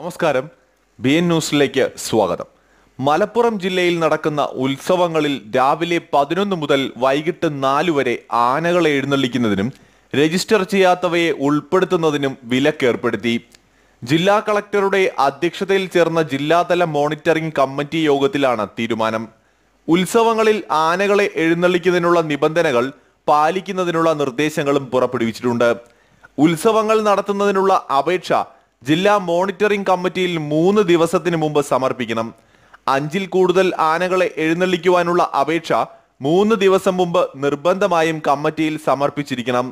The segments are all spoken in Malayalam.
നമസ്കാരം ബി എൻ ന്യൂസിലേക്ക് സ്വാഗതം മലപ്പുറം ജില്ലയിൽ നടക്കുന്ന ഉത്സവങ്ങളിൽ രാവിലെ പതിനൊന്ന് മുതൽ വൈകിട്ട് നാല് വരെ ആനകളെ എഴുന്നള്ളിക്കുന്നതിനും രജിസ്റ്റർ ചെയ്യാത്തവയെ ഉൾപ്പെടുത്തുന്നതിനും വിലക്കേർപ്പെടുത്തി ജില്ലാ കളക്ടറുടെ അധ്യക്ഷതയിൽ ചേർന്ന ജില്ലാതല മോണിറ്ററിംഗ് കമ്മിറ്റി യോഗത്തിലാണ് തീരുമാനം ഉത്സവങ്ങളിൽ ആനകളെ എഴുന്നള്ളിക്കുന്നതിനുള്ള നിബന്ധനകൾ പാലിക്കുന്നതിനുള്ള നിർദ്ദേശങ്ങളും പുറപ്പെടുവിച്ചിട്ടുണ്ട് ഉത്സവങ്ങൾ നടത്തുന്നതിനുള്ള അപേക്ഷ ജില്ലാ മോണിറ്ററിംഗ് കമ്മിറ്റിയിൽ മൂന്ന് ദിവസത്തിന് മുമ്പ് സമർപ്പിക്കണം അഞ്ചിൽ കൂടുതൽ ആനകളെ എഴുന്നള്ളിക്കുവാനുള്ള അപേക്ഷ മൂന്ന് ദിവസം മുമ്പ് നിർബന്ധമായും കമ്മിറ്റിയിൽ സമർപ്പിച്ചിരിക്കണം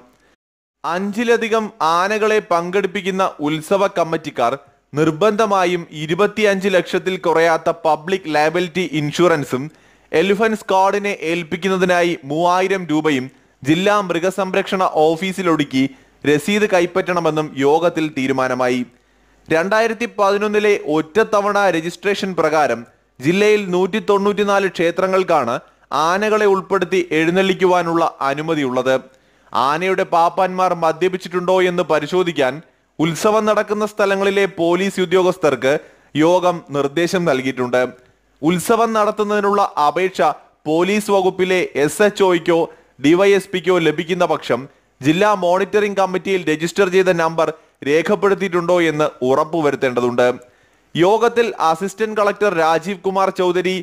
അഞ്ചിലധികം ആനകളെ പങ്കെടുപ്പിക്കുന്ന ഉത്സവ കമ്മിറ്റിക്കാർ നിർബന്ധമായും ഇരുപത്തിയഞ്ച് ലക്ഷത്തിൽ കുറയാത്ത പബ്ലിക് ലയബിലിറ്റി ഇൻഷുറൻസും എലിഫന്റ് സ്ക്വാഡിനെ ഏൽപ്പിക്കുന്നതിനായി മൂവായിരം രൂപയും ജില്ലാ മൃഗസംരക്ഷണ ഓഫീസിലൊടുക്കി രസീത് കൈപ്പറ്റണമെന്നും യോഗത്തിൽ തീരുമാനമായി രണ്ടായിരത്തി പതിനൊന്നിലെ ഒറ്റത്തവണ രജിസ്ട്രേഷൻ പ്രകാരം ജില്ലയിൽ നൂറ്റി തൊണ്ണൂറ്റിനാല് ക്ഷേത്രങ്ങൾക്കാണ് ആനകളെ ഉൾപ്പെടുത്തി എഴുന്നള്ളിക്കുവാനുള്ള അനുമതിയുള്ളത് ആനയുടെ പാപ്പാന്മാർ മദ്യപിച്ചിട്ടുണ്ടോ എന്ന് പരിശോധിക്കാൻ ഉത്സവം നടക്കുന്ന സ്ഥലങ്ങളിലെ പോലീസ് ഉദ്യോഗസ്ഥർക്ക് യോഗം നിർദ്ദേശം നൽകിയിട്ടുണ്ട് ഉത്സവം നടത്തുന്നതിനുള്ള അപേക്ഷ പോലീസ് വകുപ്പിലെ എസ് എച്ച് ഒയ്ക്കോ ഡിവൈഎസ്പിക്കോ ലഭിക്കുന്ന പക്ഷം ജില്ലാ മോണിറ്ററിംഗ് കമ്മിറ്റിയിൽ രജിസ്റ്റർ ചെയ്ത നമ്പർ രേഖപ്പെടുത്തിയിട്ടുണ്ടോ എന്ന് ഉറപ്പുവരുത്തേണ്ടതുണ്ട് യോഗത്തിൽ assistant collector Rajeev Kumar Chaudhary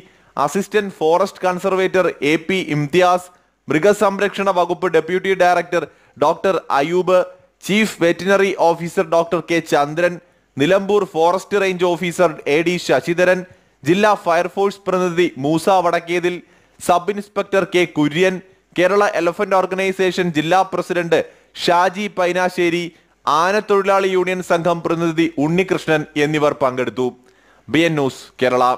assistant forest conservator A P Imtiaz മൃഗസംരക്ഷണ വകുപ്പ് deputy director doctor Ayub chief veterinary officer doctor K Chandran Nilambur forest range officer A D Sasidharan ജില്ലാ ഫയർഫോഴ്സ് പ്രതിനിധി Moosa Vadakkethil sub inspector K Kurian Kerala elephant organisation ജില്ലാ പ്രസിഡന്റ് ഷാജി പൈനാശ്ശേരി ആനത്തൊഴിലാളി യൂണിയൻ സംഘം പ്രതിനിധി ഉണ്ണികൃഷ്ണൻ എന്നിവർ പങ്കെടുത്തു ബി എൻ ന്യൂസ് കേരള